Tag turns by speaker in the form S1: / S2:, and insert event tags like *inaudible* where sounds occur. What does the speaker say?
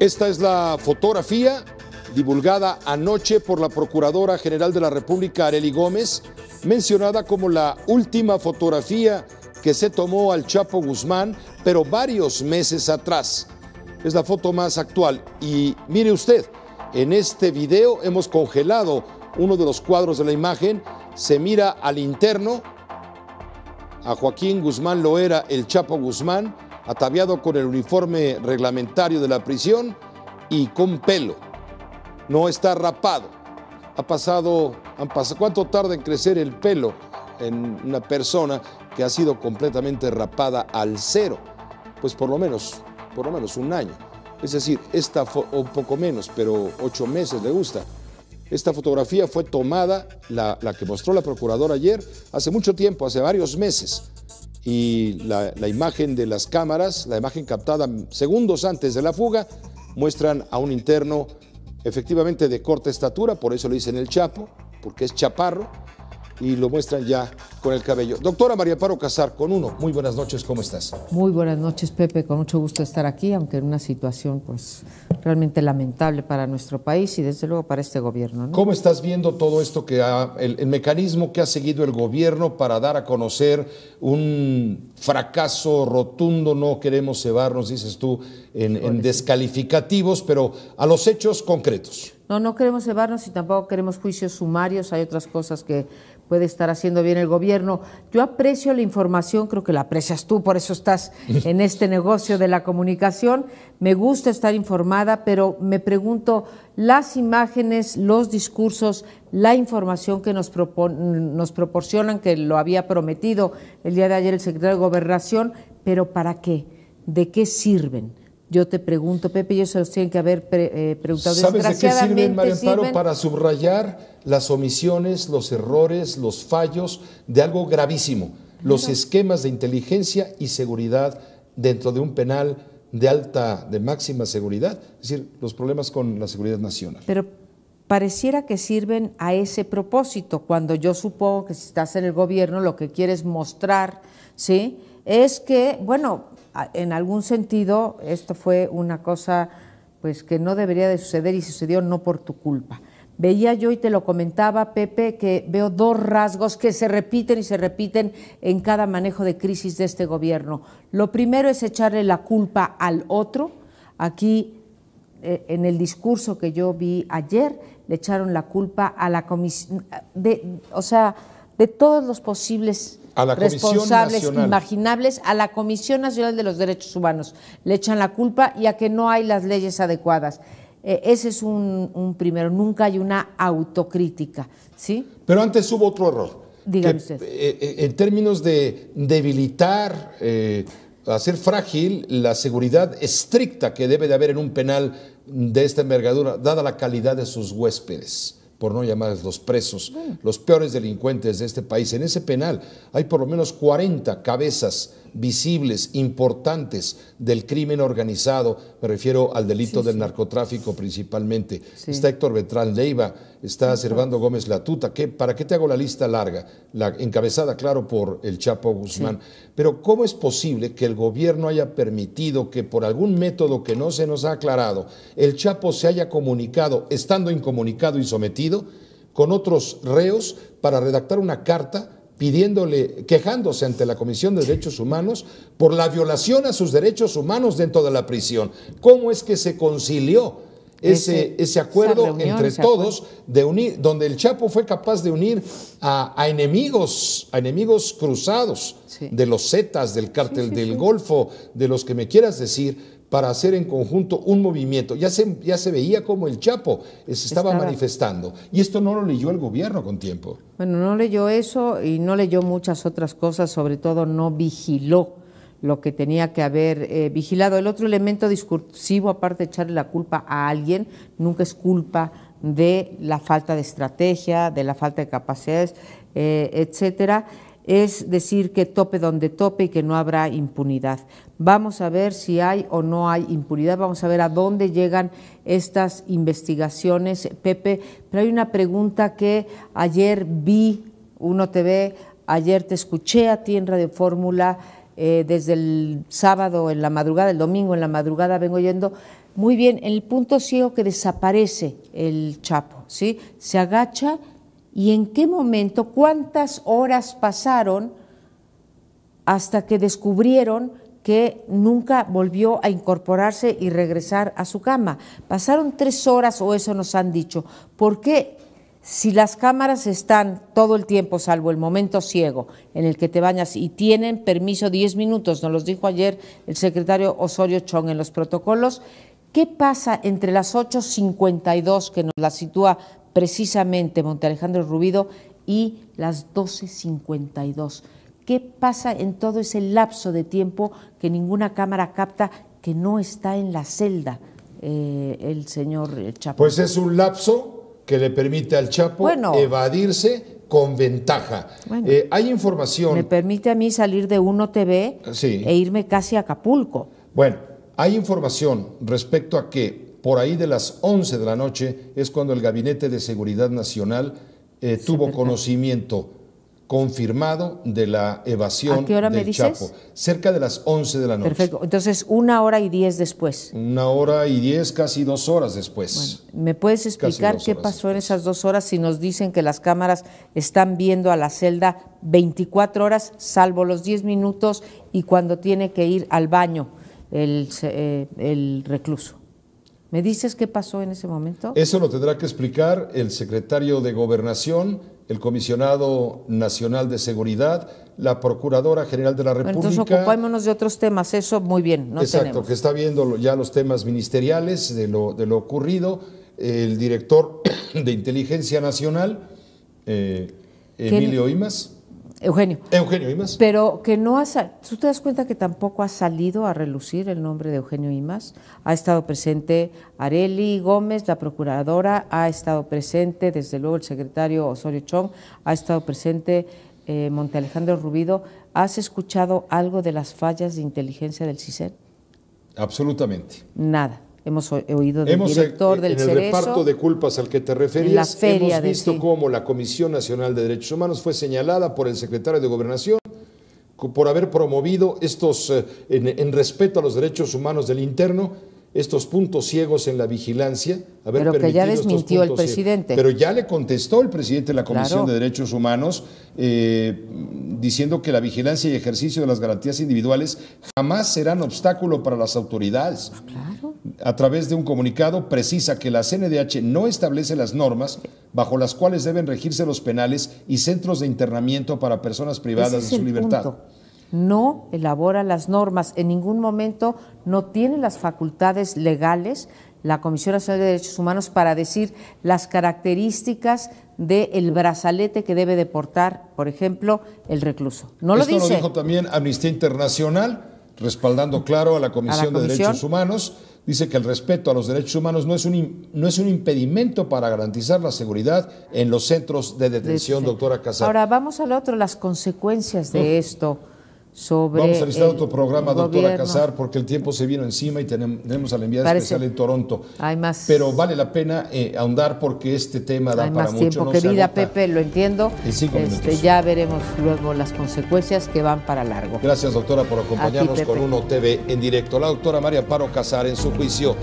S1: Esta es la fotografía divulgada anoche por la Procuradora General de la República, Areli Gómez, mencionada como la última fotografía que se tomó al Chapo Guzmán, pero varios meses atrás. Es la foto más actual. Y mire usted, en este video hemos congelado uno de los cuadros de la imagen. Se mira al interno, a Joaquín Guzmán lo era el Chapo Guzmán, ataviado con el uniforme reglamentario de la prisión y con pelo. No está rapado. Ha pasado, han pasado, ¿cuánto tarda en crecer el pelo en una persona que ha sido completamente rapada al cero? Pues por lo menos, por lo menos un año. Es decir, esta un poco menos, pero ocho meses le gusta. Esta fotografía fue tomada, la que mostró la procuradora ayer, hace mucho tiempo, hace varios meses y la, imagen de las cámaras, la imagen captada segundos antes de la fuga, muestran a un interno efectivamente de corta estatura, por eso le dicen el Chapo, porque es chaparro, y lo muestran ya con el cabello. Doctora María Paro Casar, con uno, muy buenas noches, ¿cómo estás?
S2: Muy buenas noches, Pepe, con mucho gusto estar aquí, aunque en una situación pues realmente lamentable para nuestro país y desde luego para este gobierno. ¿Cómo
S1: estás viendo todo esto que ha, el, mecanismo que ha seguido el gobierno para dar a conocer un fracaso rotundo? No queremos cebarnos, dices tú, en, en descalificativos, pero a los hechos concretos.
S2: No, no queremos cebarnos y tampoco queremos juicios sumarios. Hay otras cosas que puede estar haciendo bien el gobierno. Yo aprecio la información, creo que la aprecias tú, por eso estás *laughs* en este negocio de la comunicación. Me gusta estar informada, pero me pregunto, las imágenes, los discursos, la información que nos, nos proporcionan, que lo había prometido el día de ayer el secretario de Gobernación, pero ¿para qué? ¿De qué sirven? Yo te pregunto, Pepe, se eso tienen que haber eh, preguntado. ¿Sabes de qué sirven, Amparo?
S1: Para subrayar las omisiones, los errores, los fallos de algo gravísimo. Los esquemas de inteligencia y seguridad dentro de un penal de alta, de máxima seguridad, es decir, los problemas con la seguridad nacional.
S2: Pero pareciera que sirven a ese propósito, cuando yo supongo que si estás en el gobierno lo que quieres mostrar, ¿sí? Es que, bueno, en algún sentido esto fue una cosa pues que no debería de suceder y sucedió no por tu culpa. Veía yo y te lo comentaba, Pepe, que veo dos rasgos que se repiten y se repiten en cada manejo de crisis de este gobierno. Lo primero es echarle la culpa al otro. Aquí, eh, en el discurso que yo vi ayer, le echaron la culpa a la comisión, de, o sea, de todos los posibles a la responsables imaginables a la Comisión Nacional de los Derechos Humanos. Le echan la culpa y a que no hay las leyes adecuadas. Eh, ese es un, primero, nunca hay una autocrítica. ¿sí?
S1: Pero antes hubo otro error. Dígame usted. Eh, eh, en términos de debilitar, hacer frágil la seguridad estricta que debe de haber en un penal de esta envergadura, dada la calidad de sus huéspedes por no llamarles los presos, mm. los peores delincuentes de este país. En ese penal hay por lo menos 40 cabezas visibles, importantes del crimen organizado, me refiero al delito del narcotráfico principalmente. Está Héctor Betrán Leiva, está Servando Gómez Latuta, ¿Qué? ¿para qué te hago la lista larga? La encabezada, claro, por el Chapo Guzmán. Pero ¿cómo es posible que el gobierno haya permitido que por algún método que no se nos ha aclarado, el Chapo se haya comunicado, estando incomunicado y sometido, con otros reos para redactar una carta? pidiéndole, quejándose ante la Comisión de Derechos Humanos por la violación a sus derechos humanos dentro de la prisión. ¿Cómo es que se concilió ese, ese, acuerdo entre todos de unir, donde el Chapo fue capaz de unir a, enemigos, enemigos cruzados de los Zetas, del cártel del Golfo, de los que me quieras decir, para hacer en conjunto un movimiento. Ya se, ya se veía como el Chapo se estaba, manifestando. Y esto no lo leyó el gobierno con tiempo.
S2: Bueno, no leyó eso y no leyó muchas otras cosas, sobre todo no vigiló lo que tenía que haber eh, vigilado. El otro elemento discursivo, aparte de echarle la culpa a alguien, nunca es culpa de la falta de estrategia, de la falta de capacidades, eh, etcétera es decir que tope donde tope y que no habrá impunidad. Vamos a ver si hay o no hay impunidad, vamos a ver a dónde llegan estas investigaciones, Pepe, pero hay una pregunta que ayer vi, uno te ve, ayer te escuché a ti en Radio Fórmula, eh, desde el sábado en la madrugada, el domingo en la madrugada vengo yendo, muy bien, el punto ciego que desaparece el Chapo, ¿sí? Se agacha y en qué momento, cuántas horas pasaron hasta que descubrieron que nunca volvió a incorporarse y regresar a su cama. Pasaron tres horas o eso nos han dicho. Porque si las cámaras están todo el tiempo, salvo el momento ciego en el que te bañas y tienen permiso 10 minutos, nos los dijo ayer el secretario Osorio Chong en los protocolos, ¿qué pasa entre las 8.52 que nos la sitúa precisamente Monte Alejandro Rubido y las 12.52. ¿Qué pasa en todo ese lapso de tiempo que ninguna cámara capta que no está en la celda eh, el señor eh, Chapo?
S1: Pues es un lapso que le permite al Chapo evadirse con ventaja. Eh, hay información... Me
S2: permite a mí salir de Uno TV e irme casi a Acapulco.
S1: Bueno, hay información respecto a que por ahí de las 11 de la noche es cuando el Gabinete de Seguridad Nacional eh, tuvo conocimiento confirmado de la evasión ¿A qué hora me dices? Cerca de las 11 de la noche. Perfecto.
S2: Entonces, una hora y diez después.
S1: Una hora y diez, casi dos horas después.
S2: ¿Me puedes explicar qué pasó en esas dos horas si nos dicen que las cámaras están viendo a la celda 24 horas, salvo los 10 minutos y cuando tiene que ir al baño el eh, recluso? ¿Me dices qué pasó en ese momento?
S1: Eso lo tendrá que explicar el secretario de Gobernación, el comisionado nacional de seguridad, la procuradora general de la República. entonces ocupémonos
S2: de otros temas, eso muy bien. Exacto, que
S1: está viendo ya los temas ministeriales de lo, de lo ocurrido, el director *clears throat* de Inteligencia Nacional, eh, Emilio Imas.
S2: Eugenio. Eugenio Imas. Pero que no ha ¿Tú te das cuenta que tampoco ha salido a relucir el nombre de Eugenio Imas? Ha estado presente Areli Gómez, la procuradora, ha estado presente, desde luego, el secretario Osorio Chong, ha estado presente eh, Monte Alejandro Rubido. ¿Has escuchado algo de las fallas de inteligencia del CICER?
S1: Absolutamente.
S2: Nada. Hemos oído del eh, eh, del el reparto
S1: de culpas al que te referías, hemos visto cómo la Comisión Nacional de Derechos Humanos fue señalada por el secretario de Gobernación por haber promovido estos, eh, en, respeto a los derechos humanos del interno, estos puntos ciegos en la vigilancia. Haber pero que ya desmintió el presidente. Pero ya le contestó el presidente de la Comisión de Derechos Humanos diciendo que la vigilancia y ejercicio de las garantías individuales jamás serán obstáculo para las autoridades. Pues claro a través de un comunicado, precisa que la CNDH no establece las normas bajo las cuales deben regirse los penales y centros de internamiento para personas privadas de su libertad.
S2: No elabora las normas, en ningún momento no tiene las facultades legales la Comisión Nacional de Derechos Humanos para decir las características del brazalete que debe deportar, por ejemplo, el recluso. No lo Esto lo dijo
S1: también Amnistía Internacional, respaldando claro a la Comisión de Derechos Humanos dice que el respeto a los derechos humanos no es un, no es un impedimento para garantizar la seguridad en los centros de detención, doctora Casar. Ahora
S2: vamos al otro, las consecuencias de esto. Vamos a realizar otro programa, doctora Casar,
S1: porque el tiempo se vino encima y tenemos a la enviada especial en Toronto. Hay más. Pero vale la pena eh, ahondar porque este tema da hay para más mucho. tiempo, que querida Pepe,
S2: lo entiendo. Este, ya veremos luego las consecuencias que van para largo.
S1: Gracias, doctora, por acompañarnos con Uno TV en directo. La doctora María Paro Casar en su juicio